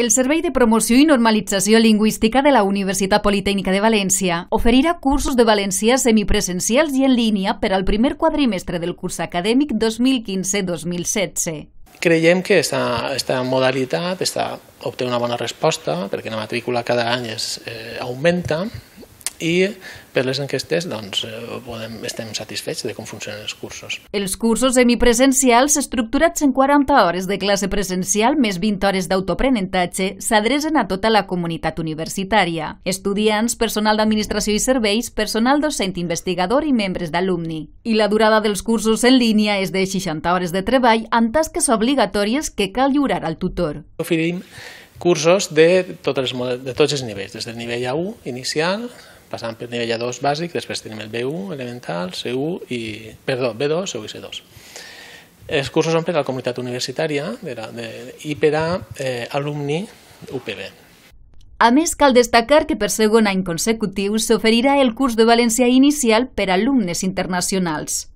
El Servei de Promoció i Normalització Lingüística de la Universitat Politècnica de València oferirà cursos de valencià semipresencials i en línia per al primer quadrimestre del curs acadèmic 2015-2016. Creiem que aquesta modalitat està, obté una bona resposta perquè la matrícula cada any es, eh, augmenta i per les enquestes doncs, eh, podem, estem satisfets de com funcionen els cursos. Els cursos semipresencials, estructurats en 40 hores de classe presencial més 20 hores d'autoprenentatge, s'adrecen a tota la comunitat universitària. Estudiants, personal d'administració i serveis, personal docent investigador i membres d'alumni. I la durada dels cursos en línia és de 60 hores de treball amb tasques obligatòries que cal lliurar al tutor. Oferim cursos de, totes les, de tots els nivells, des del nivell A1 inicial, passant pel nivell A2 bàsic, després tenim el B1 elemental, C1 i... perdó, B2, C1 i C2. Els cursos són per a la comunitat universitària de la, de, i per a eh, alumni UPB. A més, cal destacar que per segon any consecutiu s'oferirà el curs de valencià inicial per a alumnes internacionals.